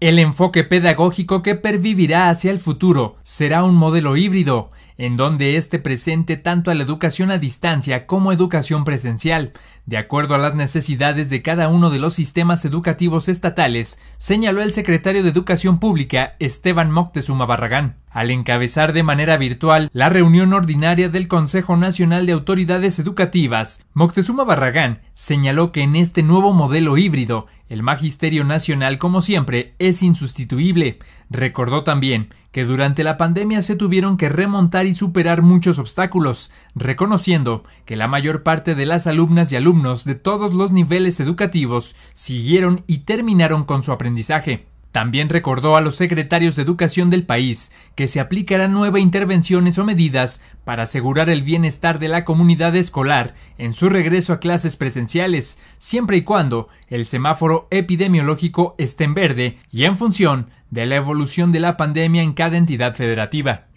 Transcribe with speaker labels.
Speaker 1: El enfoque pedagógico que pervivirá hacia el futuro será un modelo híbrido en donde este presente tanto a la educación a distancia como educación presencial, de acuerdo a las necesidades de cada uno de los sistemas educativos estatales, señaló el secretario de Educación Pública, Esteban Moctezuma Barragán. Al encabezar de manera virtual la reunión ordinaria del Consejo Nacional de Autoridades Educativas, Moctezuma Barragán señaló que en este nuevo modelo híbrido, el Magisterio Nacional, como siempre, es insustituible. Recordó también que durante la pandemia se tuvieron que remontar y superar muchos obstáculos, reconociendo que la mayor parte de las alumnas y alumnos de todos los niveles educativos siguieron y terminaron con su aprendizaje. También recordó a los secretarios de educación del país que se aplicarán nuevas intervenciones o medidas para asegurar el bienestar de la comunidad escolar en su regreso a clases presenciales, siempre y cuando el semáforo epidemiológico esté en verde y en función de la evolución de la pandemia en cada entidad federativa.